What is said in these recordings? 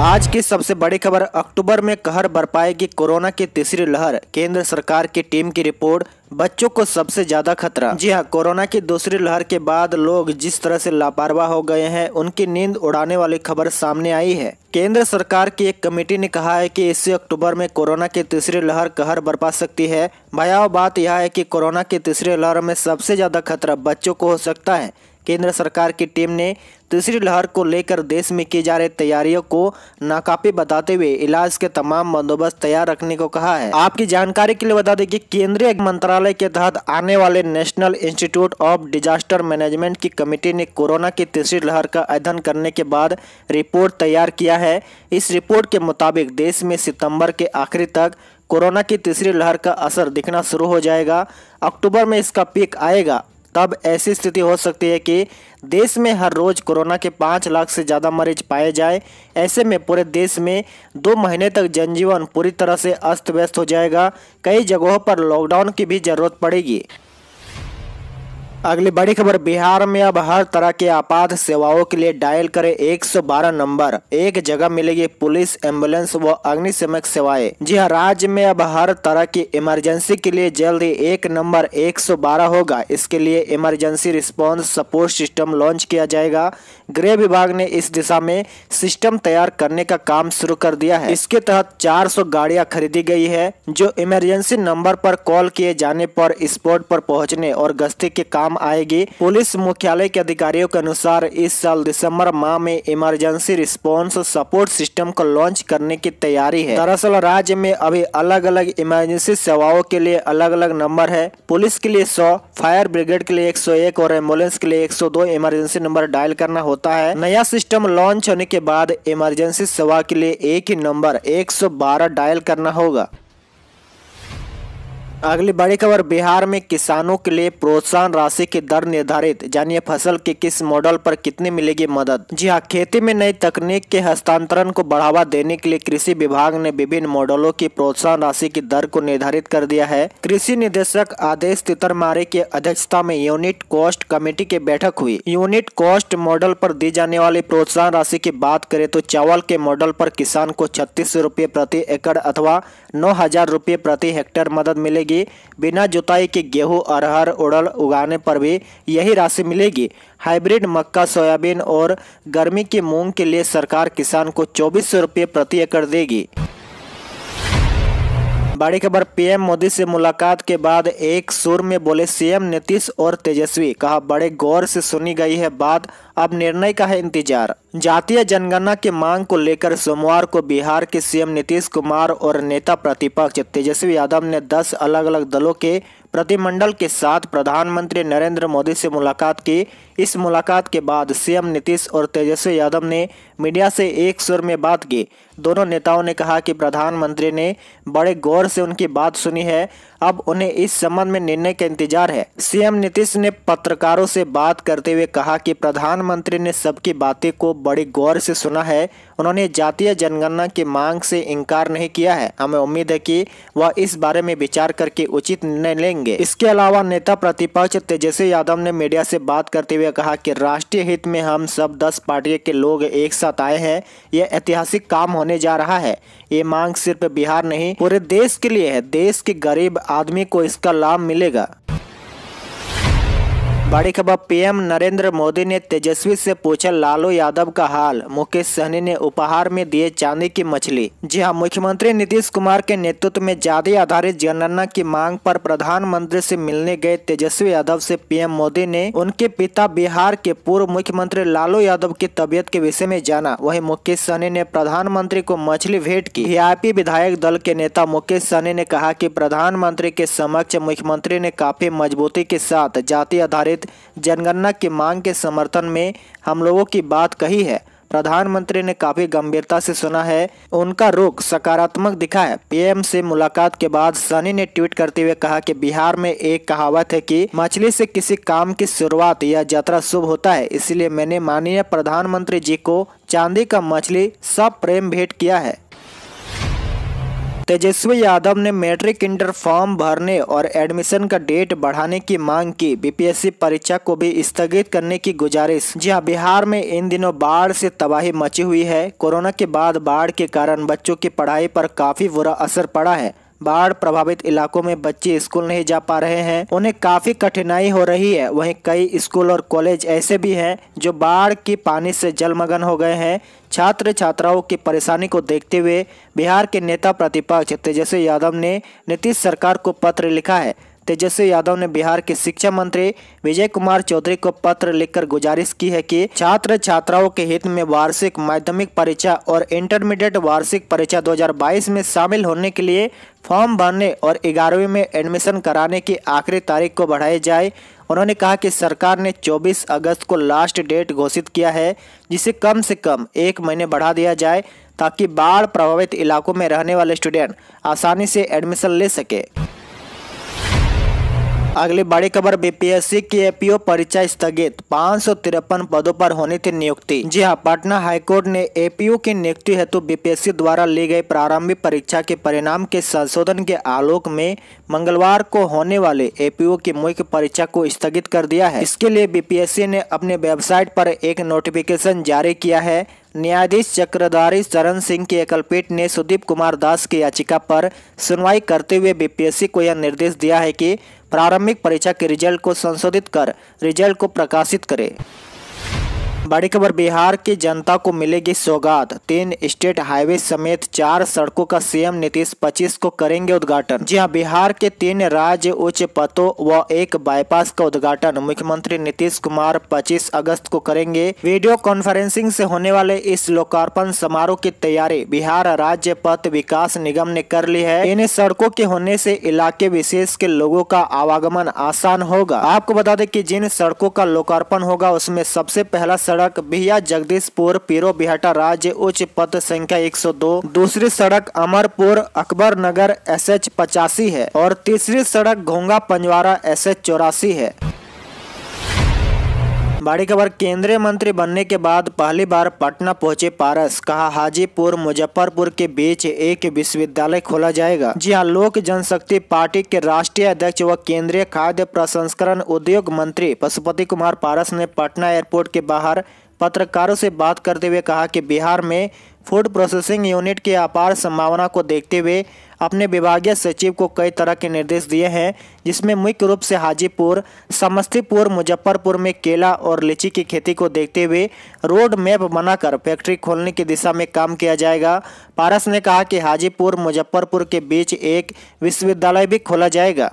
आज की सबसे बड़ी खबर अक्टूबर में कहर बरपाएगी कोरोना की तीसरी लहर केंद्र सरकार की टीम की रिपोर्ट बच्चों को सबसे ज्यादा खतरा जी हाँ कोरोना की दूसरी लहर के बाद लोग जिस तरह से लापरवाह हो गए हैं उनकी नींद उड़ाने वाली खबर सामने आई है केंद्र सरकार की एक कमेटी ने कहा है कि इसी अक्टूबर में कोरोना की तीसरी लहर कहर बरपा सकती है भयाव बात यह है की कोरोना की तीसरी लहर में सबसे ज्यादा खतरा बच्चों को हो सकता है केंद्र सरकार की टीम ने तीसरी लहर को लेकर देश में की जा रही तैयारियों को नाकाफी बताते हुए इलाज के तमाम बंदोबस्त तैयार रखने को कहा है आपकी जानकारी के लिए बता दें कि केंद्रीय मंत्रालय के तहत आने वाले national institute of disaster management की कमेटी ने कोरोना की तीसरी लहर का अध्ययन करने के बाद रिपोर्ट तैयार किया है इस रिपोर्ट के मुताबिक देश में सितम्बर के आखिरी तक कोरोना की तीसरी लहर का असर दिखना शुरू हो जाएगा अक्टूबर में इसका पीक आएगा तब ऐसी स्थिति हो सकती है कि देश में हर रोज कोरोना के पाँच लाख से ज़्यादा मरीज पाए जाए ऐसे में पूरे देश में दो महीने तक जनजीवन पूरी तरह से अस्त व्यस्त हो जाएगा कई जगहों पर लॉकडाउन की भी जरूरत पड़ेगी अगली बड़ी खबर बिहार में अब हर तरह के आपात सेवाओं के लिए डायल करें 112 नंबर एक जगह मिलेगी पुलिस एम्बुलेंस व अग्निशमक सेवाएं जी हाँ राज्य में अब हर तरह की इमरजेंसी के लिए जल्द ही एक नंबर 112 होगा इसके लिए emergency response support system launch किया जाएगा गृह विभाग ने इस दिशा में सिस्टम तैयार करने का काम शुरू कर दिया है इसके तहत चार सौ खरीदी गई है जो इमरजेंसी नंबर आरोप कॉल किए जाने पर स्पॉट पर पहुँचने और गश्ती के काम काम आएगी पुलिस मुख्यालय के अधिकारियों के अनुसार इस साल दिसंबर माह में इमरजेंसी रिस्पॉन्स सपोर्ट सिस्टम को लॉन्च करने की तैयारी है दरअसल राज्य में अभी अलग अलग इमरजेंसी सेवाओं के लिए अलग अलग नंबर है पुलिस के लिए सौ फायर ब्रिगेड के लिए एक और एम्बुलेंस के लिए एक इमरजेंसी नंबर डायल करना होता है नया सिस्टम लॉन्च होने के बाद इमरजेंसी सेवा के लिए एक ही नंबर एक डायल करना होगा अगली बड़ी खबर बिहार में किसानों के लिए प्रोत्साहन राशि की दर निर्धारित जानिए फसल के किस मॉडल पर कितनी मिलेगी मदद जी हाँ खेती में नई तकनीक के हस्तांतरण को बढ़ावा देने के लिए कृषि विभाग ने विभिन्न मॉडलों की प्रोत्साहन राशि की दर को निर्धारित कर दिया है कृषि निदेशक आदेश तितर मारे की अध्यक्षता में यूनिट कॉस्ट कमेटी की बैठक हुई यूनिट कॉस्ट मॉडल आरोप दी जाने वाली प्रोत्साहन राशि की बात करे तो चावल के मॉडल आरोप किसान को छत्तीस प्रति एकड़ अथवा नौ हजार प्रति हेक्टेयर मदद मिलेगी मिलेगी बिना जुताई के गेहूं अरहर उड़ल उगाने पर भी यही राशि मिलेगी हाइब्रिड मक्का सोयाबीन और गर्मी की मूंग के लिए सरकार किसान को चौबीस सौ रुपये प्रति एकड़ देगी बड़ी खबर पीएम मोदी से मुलाकात के बाद एक सुर में बोले सीएम नीतीश और तेजस्वी कहा बड़े गौर से सुनी गई है बात अब निर्णय का है इंतजार जातीय जनगणना की मांग को लेकर सोमवार को बिहार के सीएम नीतीश कुमार और नेता प्रतिपक्ष तेजस्वी यादव ने 10 अलग अलग दलों के प्रतिमंडल के साथ प्रधानमंत्री नरेंद्र मोदी से मुलाकात की इस मुलाकात के बाद सीएम नीतीश और तेजस्वी यादव ने मीडिया से एक सुर में बात की दोनों नेताओं ने कहा कि प्रधानमंत्री ने बड़े गौर से उनकी बात सुनी है अब उन्हें इस संबंध में निर्णय का इंतजार है सीएम नीतीश ने पत्रकारों से बात करते हुए कहा कि प्रधानमंत्री ने सबकी बातें को बड़े गौर से सुना है उन्होंने जातीय जनगणना की मांग से इनकार नहीं किया है हमें उम्मीद है कि वह इस बारे में विचार करके उचित निर्णय लेंगे इसके अलावा नेता प्रतिपक्ष तेजस्वी यादव ने मीडिया से बात करते हुए हुए कहा कि राष्ट्रीय हित में हम सब दस पार्टियों के लोग एक साथ आए हैं यह ऐतिहासिक काम होने जा रहा है ये मांग सिर्फ बिहार नहीं पूरे देश के लिए है देश के गरीब आदमी को इसका लाभ मिलेगा बड़ी खबर पीएम नरेंद्र मोदी ने तेजस्वी से पूछा लालू यादव का हाल मुकेश सहनी ने उपहार में दिए चांदी की मछली जी हां मुख्यमंत्री नीतीश कुमार के नेतृत्व में जाति आधारित जनगणना की मांग पर प्रधानमंत्री से मिलने गए तेजस्वी यादव से पीएम मोदी ने उनके पिता बिहार के पूर्व मुख्यमंत्री लालू यादव की तबियत के विषय में जाना वही मुकेश सहनी ने प्रधानमंत्री को मछली भेंट की वीआईपी विधायक दल के नेता मुकेश सहनी ने कहा की प्रधानमंत्री के समक्ष मुख्यमंत्री ने काफी मजबूती के साथ जाति आधारित समेत जनगणना की मांग के समर्थन में हम लोगों की बात कही है प्रधानमंत्री ने काफी गंभीरता से सुना है उनका रुख सकारात्मक दिखा है पीएम से मुलाकात के बाद सनी ने ट्वीट करते हुए कहा कि बिहार में एक कहावत है कि मछली से किसी काम की शुरुआत या यात्रा शुभ होता है इसलिए मैंने माननीय प्रधानमंत्री जी को चांदी का मछली सब प्रेम भेंट किया है तेजस्वी यादव ने मैट्रिक इंटर फॉर्म भरने और एडमिशन का डेट बढ़ाने की मांग की बीपीएससी परीक्षा को भी स्थगित करने की गुजारिश जी हाँ बिहार में इन दिनों बाढ़ से तबाही मची हुई है कोरोना के बाद बाढ़ के कारण बच्चों की पढ़ाई पर काफी बुरा असर पड़ा है बाढ़ प्रभावित इलाकों में बच्चे स्कूल नहीं जा पा रहे हैं उन्हें काफी कठिनाई हो रही है वहीं कई स्कूल और कॉलेज ऐसे भी हैं जो बाढ़ की पानी से जलमग्न हो गए हैं छात्र छात्राओं की परेशानी को देखते हुए बिहार के नेता प्रतिपक्ष तेजस्वी यादव ने नीतीश सरकार को पत्र लिखा है तेजस्वी यादव ने बिहार के शिक्षा मंत्री विजय कुमार चौधरी को पत्र लिखकर गुजारिश की है कि छात्र छात्राओं के हित में वार्षिक माध्यमिक परीक्षा और इंटरमीडिएट वार्षिक परीक्षा 2022 में शामिल होने के लिए फॉर्म भरने और ग्यारहवीं में एडमिशन कराने की आखिरी तारीख को बढ़ाई जाए उन्होंने कहा कि सरकार ने 24 अगस्त को लास्ट डेट घोषित किया है जिसे कम से कम एक महीने बढ़ा दिया जाए ताकि बाढ़ प्रभावित इलाकों में रहने वाले स्टूडेंट आसानी से एडमिशन ले सके अगली बड़ी खबर बीपीएससी की एपीओ परीक्षा स्थगित पाँच पदों पर होनी थी नियुक्ति जी हाँ पटना हाईकोर्ट ने एपीओ की नियुक्ति हेतु बीपीएससी द्वारा ली गई प्रारंभिक परीक्षा के परिणाम के संशोधन के आलोक में मंगलवार को होने वाले एपीओ की मुख्य परीक्षा को स्थगित कर दिया है इसके लिए बीपीएससी ने अपने वेबसाइट पर एक नोटिफिकेशन जारी किया है न्यायाधीश चक्रधारी चरण सिंह की एकलपीठ ने सुदीप कुमार दास की याचिका पर सुनवाई करते हुए बीपीएससी को यह निर्देश दिया है कि प्रारंभिक परीक्षा के रिजल्ट को संशोधित कर रिजल्ट को प्रकाशित करें बड़ी खबर बिहार की जनता को मिलेगी सौगात तीन स्टेट हाईवे समेत चार सड़कों का सीएम नीतीश पच्चीस को करेंगे उद्घाटन जी हां बिहार के तीन राज्य उच्च पथों व एक बाईपास का उद्घाटन मुख्यमंत्री नीतीश कुमार 25 अगस्त को करेंगे वीडियो कॉन्फ्रेंसिंग से होने वाले इस लोकार्पण समारोह की तैयारी बिहार राज्य पथ विकास निगम ने कर ली है इन सड़कों के होने से इलाके विशेष के लोगों का आवागमन आसान होगा आपको बता दें कि जिन सड़कों का लोकार्पण होगा उसमें सबसे पहला सड़क सड़क बिहार जगदीशपुर पीरो बिहटा राज्य उच्च पथ संख्या 102 दूसरी सड़क अमरपुर अकबर नगर एस एच पचासी है और तीसरी सड़क घोंगा पंजवारा एस एच चौरासी है बड़ी खबर केंद्रीय मंत्री बनने के बाद पहली बार पटना पहुंचे पारस कहा हाजीपुर मुजफ्फरपुर के बीच एक विश्वविद्यालय खोला जाएगा जी हाँ लोक जनशक्ति पार्टी के राष्ट्रीय अध्यक्ष व केंद्रीय खाद्य प्रसंस्करण उद्योग मंत्री पशुपति कुमार पारस ने पटना एयरपोर्ट के बाहर पत्रकारों से बात करते हुए कहा कि बिहार में फूड प्रोसेसिंग यूनिट की अपार संभावना को देखते हुए अपने विभागीय सचिव को कई तरह के निर्देश दिए हैं जिसमें मुख्य रूप से हाजीपुर समस्तीपुर मुजफ्फरपुर में केला और लीची की खेती को देखते हुए रोड मैप बनाकर फैक्ट्री खोलने की दिशा में काम किया जाएगा पारस ने कहा कि हाजीपुर मुजफ्फरपुर के बीच एक विश्वविद्यालय भी खोला जाएगा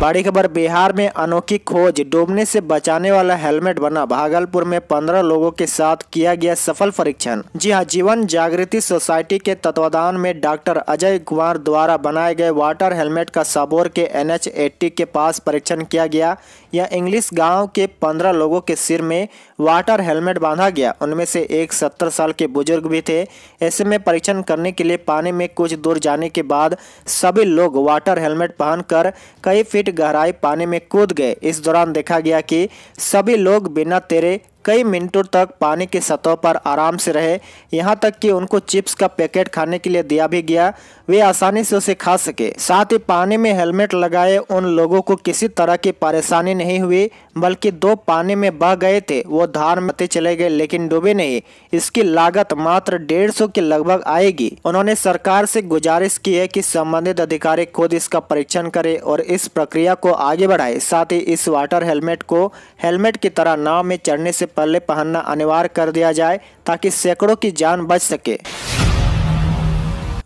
बड़ी खबर बिहार में अनोखी खोज डूबने से बचाने वाला हेलमेट बना भागलपुर में पंद्रह लोगों के साथ किया गया सफल परीक्षण जी हाँ जीवन जागृति सोसाइटी के तत्वाधान में डॉक्टर अजय कुमार द्वारा बनाए गए वाटर हेलमेट का साबोर के एन एच के पास परीक्षण किया गया यह इंग्लिश गांव के पंद्रह लोगों के सिर में वाटर हेलमेट बांधा गया उनमें से एक सत्तर साल के बुजुर्ग भी थे ऐसे में परीक्षण करने के लिए पानी में कुछ दूर जाने के बाद सभी लोग वाटर हेलमेट पहनकर कई फीट गहराई पानी में कूद गए इस दौरान देखा गया कि सभी लोग बिना तेरे कई मिनटों तक पानी की सतह पर आराम से रहे यहाँ तक कि उनको चिप्स का पैकेट खाने के लिए दिया भी गया वे आसानी से उसे खा सके साथ ही पानी में हेलमेट लगाए उन लोगों को किसी तरह की परेशानी नहीं हुई बल्कि दो पानी में बह गए थे वो धार मते चले गए लेकिन डूबे नहीं इसकी लागत मात्र डेढ़ सौ के लगभग आएगी उन्होंने सरकार से गुजारिश की है कि संबंधित अधिकारी खुद इसका परीक्षण करे और इस प्रक्रिया को आगे बढ़ाए साथ ही इस वाटर हेलमेट को हेलमेट की तरह नाव में चढ़ने से पहले पहनना अनिवार्य कर दिया जाए ताकि सैकड़ों की जान बच सके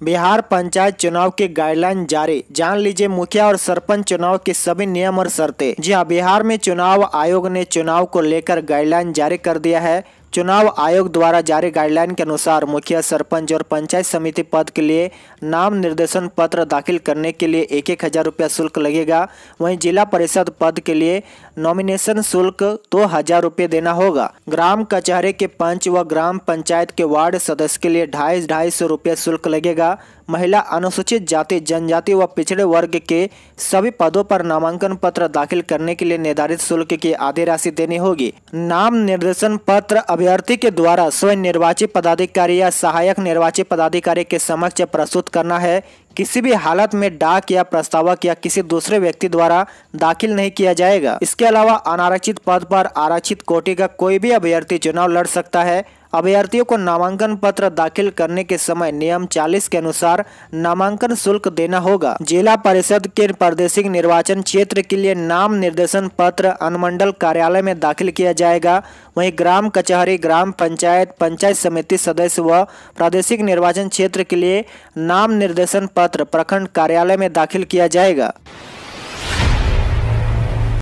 बिहार पंचायत चुनाव के गाइडलाइन जारी जान लीजिए मुखिया और सरपंच चुनाव के सभी नियम और शर्तें जी हाँ बिहार में चुनाव आयोग ने चुनाव को लेकर गाइडलाइन जारी कर दिया है चुनाव आयोग द्वारा जारी गाइडलाइन के अनुसार मुखिया सरपंच और पंचायत समिति पद के लिए नाम निर्देशन पत्र दाखिल करने के लिए एक एक हज़ार रुपया शुल्क लगेगा वहीं जिला परिषद पद के लिए नॉमिनेशन शुल्क दो हज़ार रुपये देना होगा ग्राम कचहरे के पंच व ग्राम पंचायत के वार्ड सदस्य के लिए ढाई ढाई सौ रुपये शुल्क लगेगा महिला अनुसूचित जाति जनजाति व पिछड़े वर्ग के सभी पदों पर नामांकन पत्र दाखिल करने के लिए निर्धारित शुल्क की आधी राशि देनी होगी नाम निर्देशन पत्र अभ्यर्थी के द्वारा स्वयं निर्वाचित पदाधिकारी या सहायक निर्वाचित पदाधिकारी के समक्ष प्रस्तुत करना है किसी भी हालत में डाक या प्रस्तावक या किसी दूसरे व्यक्ति द्वारा दाखिल नहीं किया जाएगा इसके अलावा अनारक्षित पद पर आरक्षित कोटि का कोई भी अभ्यर्थी चुनाव लड़ सकता है अभ्यर्थियों को नामांकन पत्र दाखिल करने के समय नियम 40 के अनुसार नामांकन शुल्क देना होगा जिला परिषद के प्रादेशिक निर्वाचन क्षेत्र के लिए नाम निर्देशन पत्र अनुमंडल कार्यालय में दाखिल किया जाएगा वहीं ग्राम कचहरी ग्राम पंचायत पंचायत समिति सदस्य व प्रादेशिक निर्वाचन क्षेत्र के लिए नाम निर्देशन पत्र प्रखंड कार्यालय में दाखिल किया जाएगा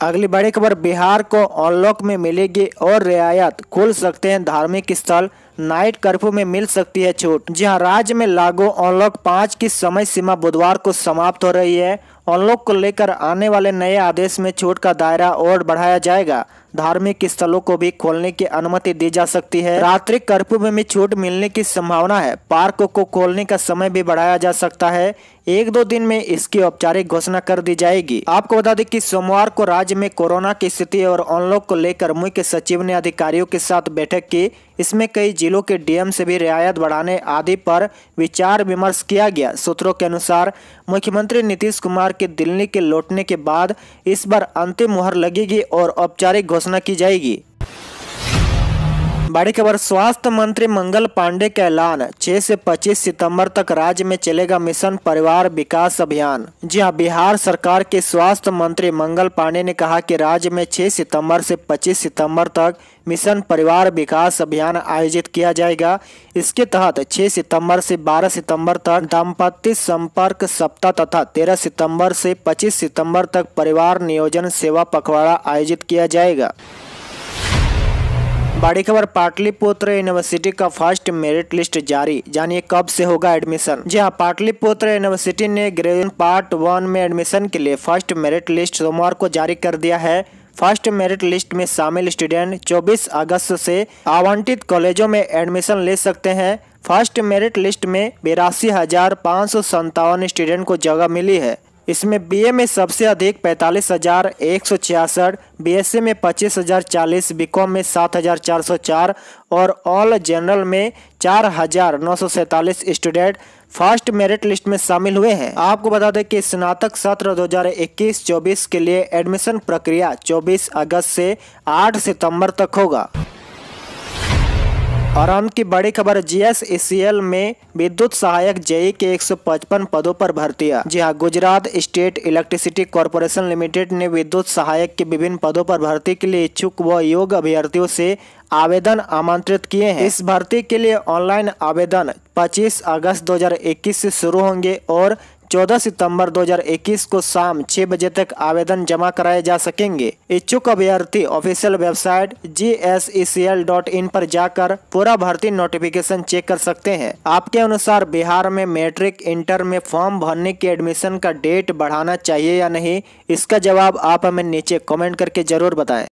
अगली बड़ी खबर बिहार को अनलॉक में मिलेगी और रियायत खोल सकते हैं धार्मिक स्थल नाइट कर्फ्यू में मिल सकती है छूट जी हाँ राज्य में लागू अनलॉक पाँच की समय सीमा बुधवार को समाप्त हो रही है अनलॉक को लेकर आने वाले नए आदेश में छूट का दायरा और बढ़ाया जाएगा धार्मिक स्थलों को भी खोलने की अनुमति दी जा सकती है रात्रि कर्फ्यू में छूट मिलने की संभावना है पार्क को खोलने का समय भी बढ़ाया जा सकता है एक दो दिन में इसकी औपचारिक घोषणा कर दी जाएगी आपको बता दें कि सोमवार को राज्य में कोरोना की स्थिति और अनलॉक को लेकर मुख्य सचिव ने अधिकारियों के साथ बैठक की इसमें कई जिलों के डीएम से भी रियायत बढ़ाने आदि पर विचार विमर्श किया गया सूत्रों के अनुसार मुख्यमंत्री नीतीश कुमार के दिल्ली के लौटने के बाद इस बार अंतिम मुहर लगेगी और औपचारिक घोषणा उपासना की जाएगी बड़ी खबर स्वास्थ्य मंत्री मंगल पांडे का ऐलान 6 से 25 सितंबर तक राज्य में चलेगा मिशन परिवार विकास अभियान जी हाँ बिहार सरकार के स्वास्थ्य मंत्री मंगल पांडे ने कहा कि राज्य में 6 सितंबर से 25 सितंबर तक मिशन परिवार विकास अभियान आयोजित किया जाएगा इसके तहत 6 सितंबर से 12 सितंबर तक दाम्पत्य संपर्क सप्ताह तथा 13 सितंबर से 25 सितंबर तक परिवार नियोजन सेवा पखवाड़ा आयोजित किया जाएगा बड़ी खबर पाटलिपुत्र यूनिवर्सिटी का फर्स्ट मेरिट लिस्ट जारी जानिए कब से होगा एडमिशन जी हाँ पाटलिपुत्र यूनिवर्सिटी ने ग्रेजुएशन पार्ट वन में एडमिशन के लिए फर्स्ट मेरिट लिस्ट सोमवार को जारी कर दिया है फर्स्ट मेरिट लिस्ट में शामिल स्टूडेंट 24 अगस्त से आवंटित कॉलेजों में एडमिशन ले सकते हैं फर्स्ट मेरिट लिस्ट में बिरासी हजार पाँच सौ स्टूडेंट को जगह मिली है इसमें बीए में सबसे अधिक पैंतालीस हज़ार एक सौ छियासठ बी में पच्चीस हज़ार चालीस बीकॉम में सात हज़ार चार सौ चार और ऑल जनरल में चार हज़ार नौ सौ सैंतालीस स्टूडेंट फर्स्ट मेरिट लिस्ट में शामिल हुए हैं आपको बता दें कि स्नातक सत्र 2021-24 के लिए एडमिशन प्रक्रिया 24 अगस्त से 8 सितंबर तक होगा और अंत की बड़ी खबर जीएसईसीएल में विद्युत सहायक जेई के 155 पदों पर है जी हाँ Gujarat state electricity corporation limited ने विद्युत सहायक के विभिन्न पदों पर भर्ती के लिए इच्छुक व योग्य अभ्यर्थियों से आवेदन आमंत्रित किए हैं इस भर्ती के लिए ऑनलाइन आवेदन 25 अगस्त 2021 से शुरू होंगे और 14 सितंबर 2021 को शाम 6 बजे तक आवेदन जमा कराए जा सकेंगे इच्छुक अभ्यर्थी official website G S E C L dot in पर जाकर पूरा भर्ती नोटिफिकेशन चेक कर सकते हैं आपके अनुसार बिहार में मैट्रिक इंटर में फॉर्म भरने के एडमिशन का डेट बढ़ाना चाहिए या नहीं इसका जवाब आप हमें नीचे कमेंट करके जरूर बताएं